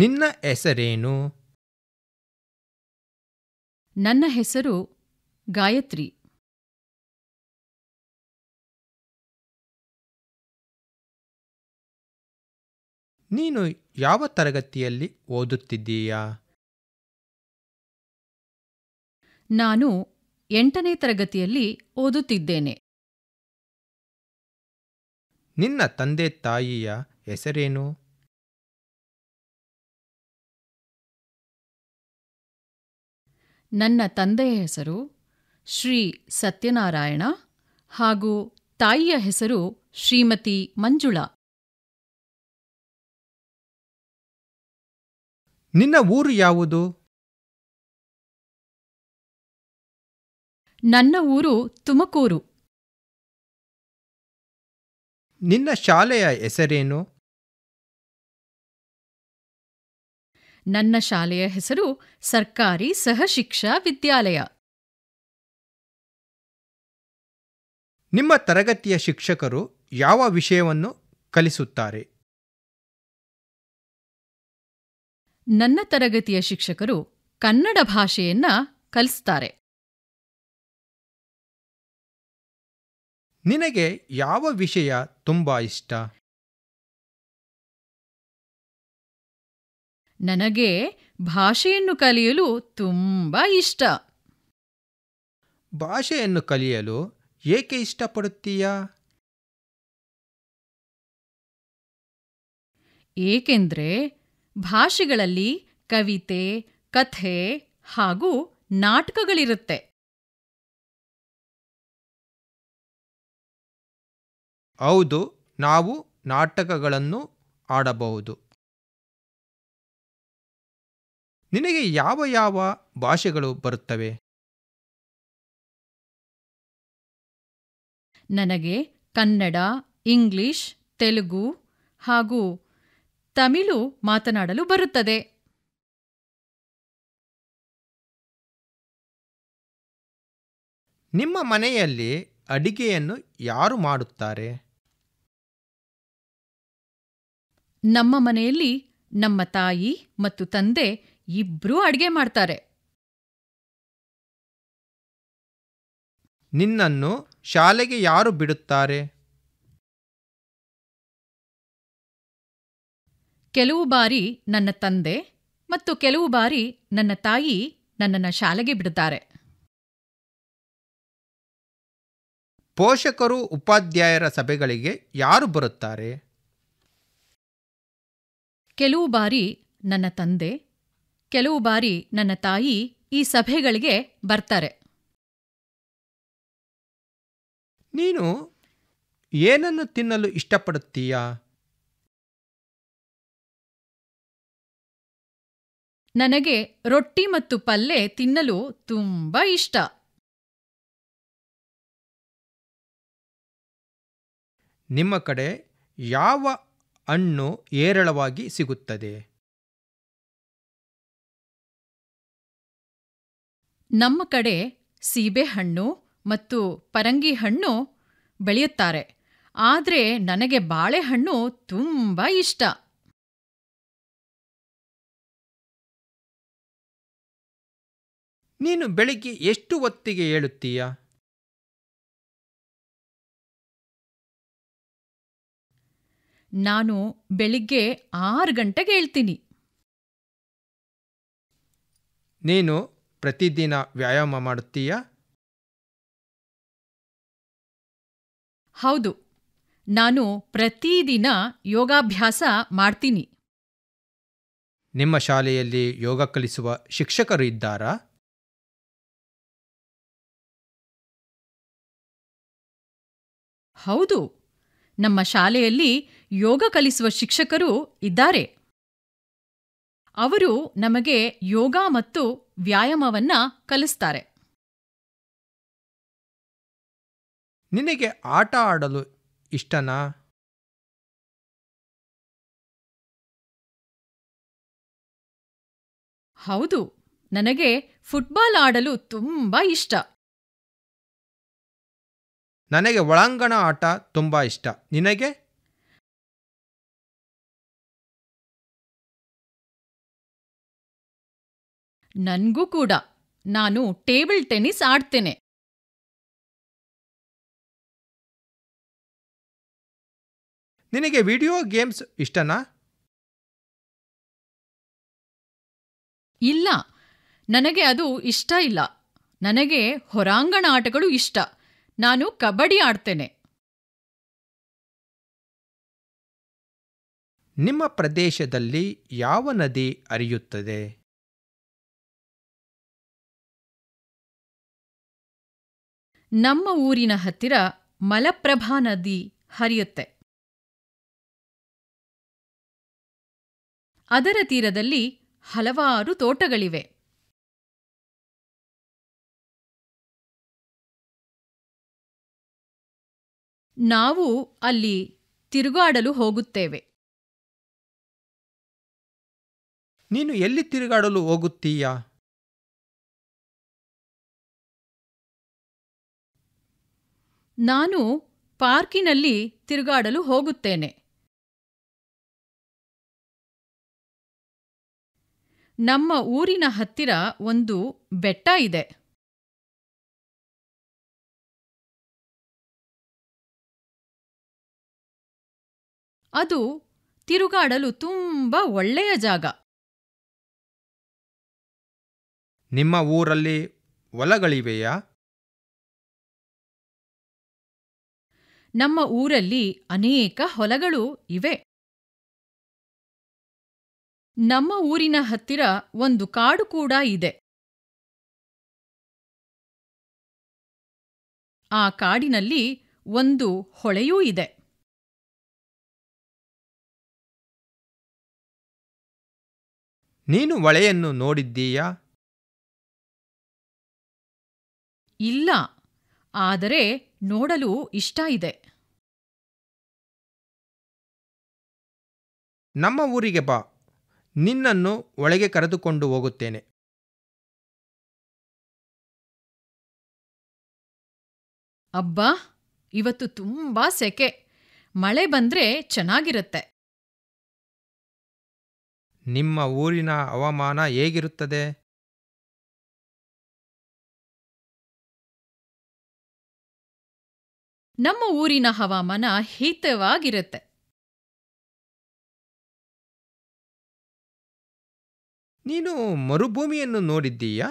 ನಿನ್ನ ಹೆಸರೇನು ನನ್ನ ಹೆಸರು ಗಾಯತ್ರಿ ನೀನು ಯಾವ ತರಗತಿಯಲ್ಲಿ ಓದುತ್ತಿದ್ದೀಯಾ ನಾನು ಎಂಟನೇ ತರಗತಿಯಲ್ಲಿ ಓದುತ್ತಿದ್ದೇನೆ ನಿನ್ನ ತಂದೆ ತಾಯಿಯ ಹೆಸರೇನು ನನ್ನ ತಂದೆಯ ಹೆಸರು ಶ್ರೀ ಸತ್ಯನಾರಾಯಣ ಹಾಗೂ ತಾಯಿಯ ಹೆಸರು ಶ್ರೀಮತಿ ಮಂಜುಳಾ ನಿನ್ನ ಊರು ಯಾವುದು ನನ್ನ ಊರು ತುಮಕೂರು ನಿನ್ನ ಶಾಲೆಯ ಹೆಸರೇನು ನನ್ನ ಶಾಲೆಯ ಹೆಸರು ಸರ್ಕಾರಿ ಸಹಶಿಕ್ಷಾ ವಿದ್ಯಾಲಯ ನಿಮ್ಮ ತರಗತಿಯ ಶಿಕ್ಷಕರು ಯಾವ ವಿಷಯವನ್ನು ಕಲಿಸುತ್ತಾರೆ ನನ್ನ ತರಗತಿಯ ಶಿಕ್ಷಕರು ಕನ್ನಡ ಭಾಷೆಯನ್ನ ಕಲಿಸ್ತಾರೆ ನಿನಗೆ ಯಾವ ವಿಷಯ ತುಂಬಾ ಇಷ್ಟ ನನಗೆ ಭಾಷೆಯನ್ನು ಕಲಿಯಲು ತುಂಬ ಇಷ್ಟ ಭಾಷೆಯನ್ನು ಕಲಿಯಲು ಏಕೆ ಇಷ್ಟಪಡುತ್ತೀಯಾ ಏಕೆಂದರೆ ಭಾಷೆಗಳಲ್ಲಿ ಕವಿತೆ ಕಥೆ ಹಾಗೂ ನಾಟಕಗಳಿರುತ್ತೆ ಹೌದು ನಾವು ನಾಟಕಗಳನ್ನು ಆಡಬಹುದು ನಿನಗೆ ಯಾವ ಯಾವ ಭಾಷೆಗಳು ಬರುತ್ತವೆ ನನಗೆ ಕನ್ನಡ ಇಂಗ್ಲಿಷ್ ತೆಲುಗು ಹಾಗೂ ತಮಿಳು ಮಾತನಾಡಲು ಬರುತ್ತದೆ ನಿಮ್ಮ ಮನೆಯಲ್ಲಿ ಅಡಿಗೆಯನ್ನು ಯಾರು ಮಾಡುತ್ತಾರೆ ನಮ್ಮ ಮನೆಯಲ್ಲಿ ನಮ್ಮ ತಾಯಿ ಮತ್ತು ತಂದೆ ಇಬ್ರೂ ಅಡುಗೆ ಮಾಡ್ತಾರೆ ನಿನ್ನನ್ನು ಶಾಲೆಗೆ ಯಾರು ಬಿಡುತ್ತಾರೆ ಕೆಲವು ಬಾರಿ ನನ್ನ ತಂದೆ ಮತ್ತು ಕೆಲವು ಬಾರಿ ನನ್ನ ತಾಯಿ ನನ್ನನ್ನು ಶಾಲೆಗೆ ಬಿಡುತ್ತಾರೆ ಪೋಷಕರು ಉಪಾಧ್ಯಾಯರ ಸಭೆಗಳಿಗೆ ಯಾರು ಬರುತ್ತಾರೆ ಕೆಲವು ಬಾರಿ ನನ್ನ ತಂದೆ ಕೆಲವು ಬಾರಿ ನನ್ನ ತಾಯಿ ಈ ಸಭೆಗಳಿಗೆ ಬರ್ತಾರೆ ನೀನು ಏನನ್ನು ತಿನ್ನಲು ಇಷ್ಟಪಡುತ್ತೀಯಾ ನನಗೆ ರೊಟ್ಟಿ ಮತ್ತು ಪಲ್ಲೆ ತಿನ್ನಲು ತುಂಬ ಇಷ್ಟ ನಿಮ್ಮ ಕಡೆ ಯಾವ ಹಣ್ಣು ಏರಳವಾಗಿ ಸಿಗುತ್ತದೆ ನಮ್ಮ ಕಡೆ ಸೀಬೆಹಣ್ಣು ಮತ್ತು ಪರಂಗಿ ಹಣ್ಣು ಬೆಳೆಯುತ್ತಾರೆ ಆದರೆ ನನಗೆ ಬಾಳೆಹಣ್ಣು ತುಂಬ ಇಷ್ಟ ನೀನು ಬೆಳಿಗ್ಗೆ ಎಷ್ಟು ಹೊತ್ತಿಗೆ ಹೇಳುತ್ತೀಯ ನಾನು ಬೆಳಿಗ್ಗೆ ಆರು ಗಂಟೆಗೆ ಹೇಳ್ತೀನಿ ನೀನು ಪ್ರತಿದಿನ ವ್ಯಾಯಾಮ ಮಾಡುತ್ತೀಯಾ ಹೌದು ನಾನು ಪ್ರತಿದಿನ ಯೋಗಾಭ್ಯಾಸ ಮಾಡ್ತೀನಿ ನಿಮ್ಮ ಶಾಲೆಯಲ್ಲಿ ಯೋಗ ಕಲಿಸುವ ಶಿಕ್ಷಕರು ಇದ್ದಾರಾ ಹೌದು ನಮ್ಮ ಶಾಲೆಯಲ್ಲಿ ಯೋಗ ಕಲಿಸುವ ಶಿಕ್ಷಕರು ಇದ್ದಾರೆ ಅವರು ನಮಗೆ ಯೋಗ ಮತ್ತು ವ್ಯಾಯಾಮವನ್ನ ಕಲಿಸ್ತಾರೆ ನಿನಗೆ ಆಟ ಆಡಲು ಇಷ್ಟನಾ ಹೌದು ನನಗೆ ಫುಟ್ಬಾಲ್ ಆಡಲು ತುಂಬಾ ಇಷ್ಟ ನನಗೆ ಒಳಾಂಗಣ ಆಟ ತುಂಬಾ ಇಷ್ಟ ನಿನಗೆ ನನ್ಗೂ ಕೂಡ ನಾನು ಟೇಬಲ್ ಟೆನ್ನಿಸ್ ಆಡ್ತೇನೆ ನಿನಗೆ ವಿಡಿಯೋ ಗೇಮ್ಸ್ ಇಷ್ಟನಾ ಇಲ್ಲ ನನಗೆ ಅದು ಇಷ್ಟ ಇಲ್ಲ ನನಗೆ ಹೊರಾಂಗಣ ಆಟಗಳು ಇಷ್ಟ ನಾನು ಕಬಡ್ಡಿ ಆಡ್ತೇನೆ ನಿಮ್ಮ ಪ್ರದೇಶದಲ್ಲಿ ಯಾವ ನದಿ ಅರಿಯುತ್ತದೆ ನಮ್ಮ ಊರಿನ ಹತ್ತಿರ ಮಲಪ್ರಭಾ ನದಿ ಹರಿಯುತ್ತೆ ಅದರ ತೀರದಲ್ಲಿ ಹಲವಾರು ತೋಟಗಳಿವೆ ನಾವು ಅಲ್ಲಿ ತಿರುಗಾಡಲು ಹೋಗುತ್ತೇವೆ ನೀನು ಎಲ್ಲಿ ತಿರುಗಾಡಲು ಹೋಗುತ್ತೀಯಾ ನಾನು ಪಾರ್ಕಿನಲ್ಲಿ ತಿರುಗಾಡಲು ಹೋಗುತ್ತೇನೆ ನಮ್ಮ ಊರಿನ ಹತ್ತಿರ ಒಂದು ಬೆಟ್ಟ ಇದೆ ಅದು ತಿರುಗಾಡಲು ತುಂಬ ಒಳ್ಳೆಯ ಜಾಗ ನಿಮ್ಮ ಊರಲ್ಲಿ ಹೊಲಗಳಿವೆಯಾ ನಮ್ಮ ಊರಲ್ಲಿ ಅನೇಕ ಹೊಲಗಳು ಇವೆ ನಮ್ಮ ಊರಿನ ಹತ್ತಿರ ಒಂದು ಕಾಡು ಕೂಡ ಇದೆ ಆ ಕಾಡಿನಲ್ಲಿ ಒಂದು ಹೊಳೆಯೂ ಇದೆ ನೀನು ಹೊಳೆಯನ್ನು ನೋಡಿದ್ದೀಯಾ ಇಲ್ಲ ಆದರೆ ನೋಡಲು ಇಷ್ಟ ಇದೆ ನಮ್ಮ ಊರಿಗೆ ಬಾ ನಿನ್ನನ್ನು ಒಳಗೆ ಕರೆದುಕೊಂಡು ಹೋಗುತ್ತೇನೆ ಅಬ್ಬಾ ಇವತ್ತು ತುಂಬಾ ಸೆಕೆ ಮಳೆ ಬಂದ್ರೆ ಚೆನ್ನಾಗಿರುತ್ತೆ ನಿಮ್ಮ ಊರಿನ ಹವಾಮಾನ ಹೇಗಿರುತ್ತದೆ ನಮ್ಮ ಊರಿನ ಹವಾಮಾನ ಹಿತವಾಗಿರುತ್ತೆ ನೀನು ಮರುಭೂಮಿಯನ್ನು ನೋಡಿದ್ದೀಯಾ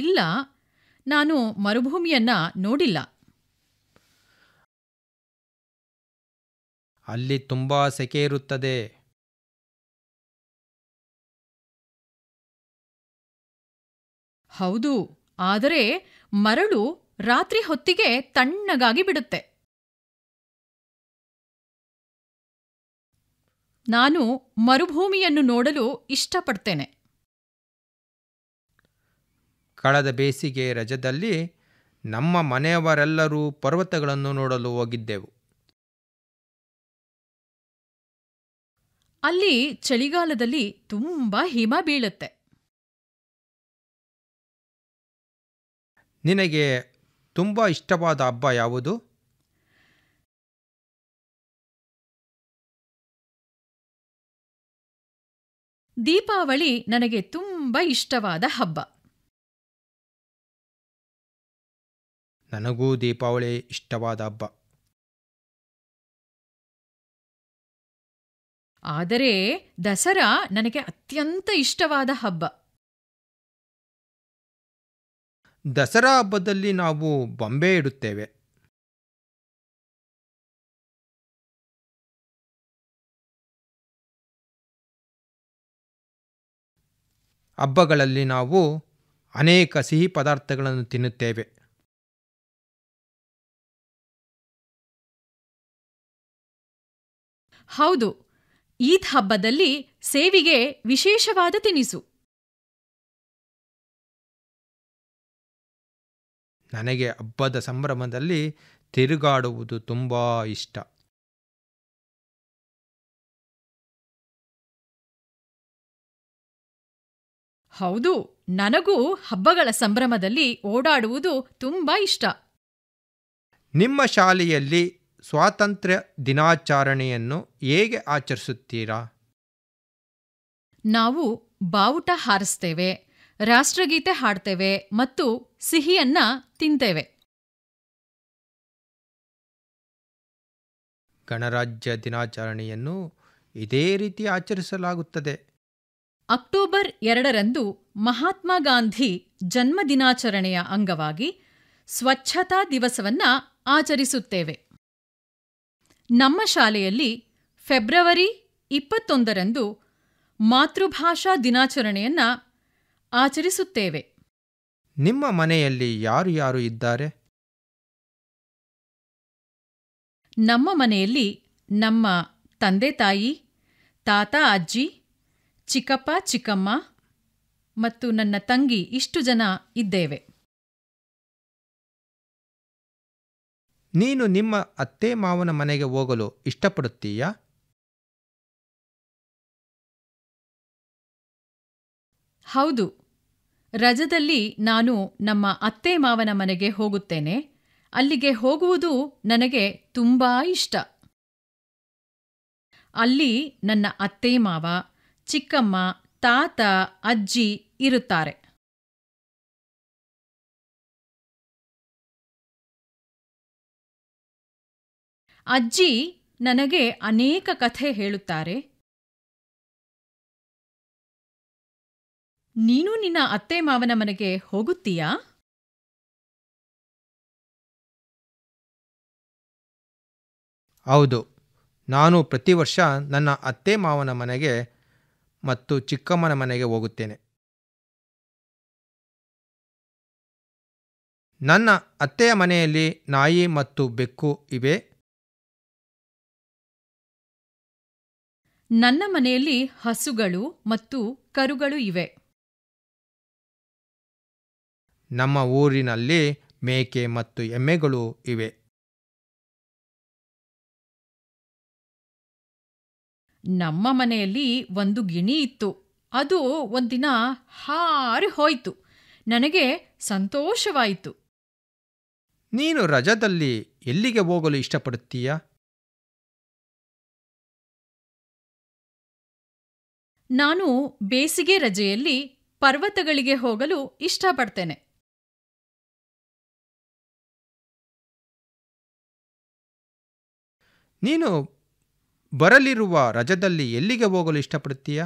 ಇಲ್ಲ ನಾನು ಮರುಭೂಮಿಯನ್ನ ನೋಡಿಲ್ಲ ಅಲ್ಲಿ ತುಂಬಾ ಸೆಕೆ ಇರುತ್ತದೆ ಹೌದು ಆದರೆ ಮರಳು ರಾತ್ರಿ ಹೊತ್ತಿಗೆ ತಣ್ಣಗಾಗಿ ಬಿಡುತ್ತೆ ನಾನು ಮರುಭೂಮಿಯನ್ನು ನೋಡಲು ಇಷ್ಟಪಡ್ತೇನೆ ಕಳೆದ ಬೇಸಿಗೆ ರಜದಲ್ಲಿ ನಮ್ಮ ಮನೆಯವರೆಲ್ಲರೂ ಪರ್ವತಗಳನ್ನು ನೋಡಲು ಹೋಗಿದ್ದೆವು ಅಲ್ಲಿ ಚಳಿಗಾಲದಲ್ಲಿ ತುಂಬಾ ಹಿಮ ಬೀಳುತ್ತೆ ನಿನಗೆ ತುಂಬ ಇಷ್ಟವಾದ ಹಬ್ಬ ಯಾವುದು ದೀಪಾವಳಿ ನನಗೆ ತುಂಬ ಇಷ್ಟವಾದ ಹಬ್ಬ ನನಗೂ ದೀಪಾವಳಿ ಇಷ್ಟವಾದ ಹಬ್ಬ ಆದರೆ ದಸರಾ ನನಗೆ ಅತ್ಯಂತ ಇಷ್ಟವಾದ ಹಬ್ಬ ದಸರಾ ಹಬ್ಬದಲ್ಲಿ ನಾವು ಬೊಂಬೆ ಇಡುತ್ತೇವೆ ಹಬ್ಬಗಳಲ್ಲಿ ನಾವು ಅನೇಕ ಸಿಹಿ ಪದಾರ್ಥಗಳನ್ನು ತಿನ್ನುತ್ತೇವೆ ಹೌದು ಈದ್ ಹಬ್ಬದಲ್ಲಿ ಸೇವಿಗೆ ವಿಶೇಷವಾದ ತಿನಿಸು ನನಗೆ ಹಬ್ಬದ ಸಂಭ್ರಮದಲ್ಲಿ ತಿರುಗಾಡುವುದು ತುಂಬ ಇಷ್ಟ ಹೌದು ನನಗೂ ಹಬ್ಬಗಳ ಸಂಭ್ರಮದಲ್ಲಿ ಓಡಾಡುವುದು ತುಂಬ ಇಷ್ಟ ನಿಮ್ಮ ಶಾಲೆಯಲ್ಲಿ ಸ್ವಾತಂತ್ರ್ಯ ದಿನಾಚರಣೆಯನ್ನು ಹೇಗೆ ಆಚರಿಸುತ್ತೀರಾ ನಾವು ಬಾವುಟ ಹಾರಿಸ್ತೇವೆ ರಾಷ್ಟ್ರಗೀತೆ ಹಾಡ್ತೇವೆ ಮತ್ತು ಸಿಹಿಯನ್ನ ತಿಂತೇವೆ ಗಣರಾಜ್ಯ ದಿನಾಚರಣೆಯನ್ನು ಇದೇ ರೀತಿ ಆಚರಿಸಲಾಗುತ್ತದೆ ಅಕ್ಟೋಬರ್ ಎರಡರಂದು ಮಹಾತ್ಮ ಗಾಂಧಿ ಜನ್ಮ ದಿನಾಚರಣೆಯ ಅಂಗವಾಗಿ ಸ್ವಚ್ಛತಾ ದಿವಸವನ್ನ ಆಚರಿಸುತ್ತೇವೆ ನಮ್ಮ ಶಾಲೆಯಲ್ಲಿ ಫೆಬ್ರವರಿ ಇಪ್ಪತ್ತೊಂದರಂದು ಮಾತೃಭಾಷಾ ದಿನಾಚರಣೆಯನ್ನ ಆಚರಿಸುತ್ತೇವೆ ನಿಮ್ಮ ಮನೆಯಲ್ಲಿ ಯಾರು ಯಾರು ಇದ್ದಾರೆ ನಮ್ಮ ಮನೆಯಲ್ಲಿ ನಮ್ಮ ತಂದೆ ತಾಯಿ ತಾತ ಅಜ್ಜಿ ಚಿಕ್ಕಪ್ಪ ಚಿಕ್ಕಮ್ಮ ಮತ್ತು ನನ್ನ ತಂಗಿ ಇಷ್ಟು ಜನ ಇದ್ದೇವೆ ನೀನು ನಿಮ್ಮ ಅತ್ತೆ ಮಾವನ ಮನೆಗೆ ಹೋಗಲು ಇಷ್ಟಪಡುತ್ತೀಯಾ ಹೌದು ರಜದಲ್ಲಿ ನಾನು ನಮ್ಮ ಅತ್ತೆ ಮಾವನ ಮನೆಗೆ ಹೋಗುತ್ತೇನೆ ಅಲ್ಲಿಗೆ ಹೋಗುವುದು ನನಗೆ ತುಂಬಾ ಇಷ್ಟ ಅಲ್ಲಿ ನನ್ನ ಅತ್ತೆ ಮಾವ ಚಿಕ್ಕಮ್ಮ ತಾತ ಅಜ್ಜಿ ಇರುತ್ತಾರೆ ಅಜ್ಜಿ ನನಗೆ ಅನೇಕ ಕಥೆ ಹೇಳುತ್ತಾರೆ ನೀನು ನಿನ್ನ ಅತ್ತೆ ಮಾವನ ಮನೆಗೆ ಹೋಗುತ್ತೀಯಾ ಹೌದು ನಾನು ಪ್ರತಿ ವರ್ಷ ನನ್ನ ಅತ್ತೆ ಮಾವನ ಮನೆಗೆ ಮತ್ತು ಚಿಕ್ಕಮ್ಮನ ಮನೆಗೆ ಹೋಗುತ್ತೇನೆ ನನ್ನ ಅತ್ತೆಯ ಮನೆಯಲ್ಲಿ ನಾಯಿ ಮತ್ತು ಬೆಕ್ಕು ಇವೆ ನನ್ನ ಮನೆಯಲ್ಲಿ ಹಸುಗಳು ಮತ್ತು ಕರುಗಳು ಇವೆ ನಮ್ಮ ಊರಿನಲ್ಲಿ ಮೇಕೆ ಮತ್ತು ಎಮ್ಮೆಗಳು ಇವೆ ನಮ್ಮ ಮನೆಯಲ್ಲಿ ಒಂದು ಗಿಣಿ ಇತ್ತು ಅದು ಒಂದಿನ ಹಾರಿ ಹೋಯಿತು ನನಗೆ ಸಂತೋಷವಾಯಿತು ನೀನು ರಜದಲ್ಲಿ ಎಲ್ಲಿಗೆ ಹೋಗಲು ಇಷ್ಟಪಡುತ್ತೀಯ ನಾನು ಬೇಸಿಗೆ ರಜೆಯಲ್ಲಿ ಪರ್ವತಗಳಿಗೆ ಹೋಗಲು ಇಷ್ಟಪಡ್ತೇನೆ ನೀನು ಬರಲಿರುವ ರಜದಲ್ಲಿ ಎಲ್ಲಿಗೆ ಹೋಗಲು ಇಷ್ಟಪಡುತ್ತೀಯ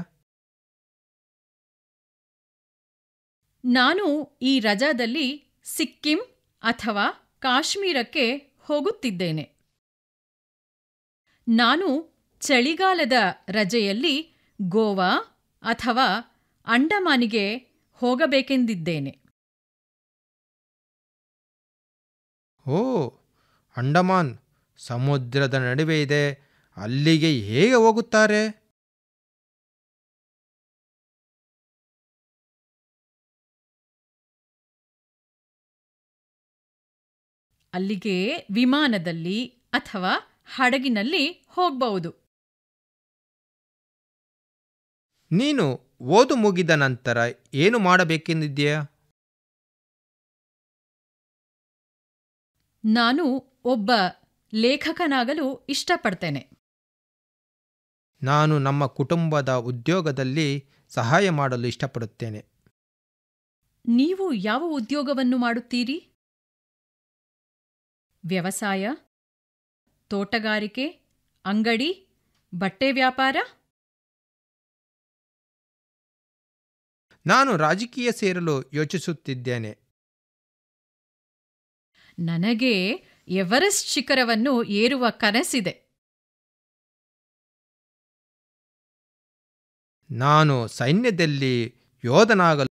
ನಾನು ಈ ರಜಾದಲ್ಲಿ ಸಿಕ್ಕಿಂ ಅಥವಾ ಕಾಶ್ಮೀರಕ್ಕೆ ಹೋಗುತ್ತಿದ್ದೇನೆ ನಾನು ಚಳಿಗಾಲದ ರಜೆಯಲ್ಲಿ ಗೋವಾ ಅಥವಾ ಅಂಡಮಾನಿಗೆ ಹೋಗಬೇಕೆಂದಿದ್ದೇನೆ ಓ ಅಂಡಮಾನ್ ಸಮುದ್ರದ ನಡುವೆ ಇದೆ ಅಲ್ಲಿಗೆ ಹೇಗೆ ಹೋಗುತ್ತಾರೆ ಅಲ್ಲಿಗೆ ವಿಮಾನದಲ್ಲಿ ಅಥವಾ ಹಡಗಿನಲ್ಲಿ ಹೋಗಬಹುದು ನೀನು ಓದು ಮುಗಿದ ನಂತರ ಏನು ಮಾಡಬೇಕೆಂದಿದ್ದೀಯಾ ನಾನು ಒಬ್ಬ ಲೇಖಕನಾಗಲು ಇಷ್ಟಪಡ್ತೇನೆ ನಾನು ನಮ್ಮ ಕುಟುಂಬದ ಉದ್ಯೋಗದಲ್ಲಿ ಸಹಾಯ ಮಾಡಲು ಇಷ್ಟಪಡುತ್ತೇನೆ ನೀವು ಯಾವ ಉದ್ಯೋಗವನ್ನು ಮಾಡುತ್ತೀರಿ ವ್ಯವಸಾಯ ತೋಟಗಾರಿಕೆ ಅಂಗಡಿ ಬಟ್ಟೆ ವ್ಯಾಪಾರ ನಾನು ರಾಜಕೀಯ ಸೇರಲು ಯೋಚಿಸುತ್ತಿದ್ದೇನೆ ನನಗೆ ಎವರೆಸ್ಟ್ ಶಿಖರವನ್ನು ಏರುವ ಕನಸಿದೆ ನಾನು ಸೈನ್ಯದಲ್ಲಿ ಯೋಧನಾಗಲು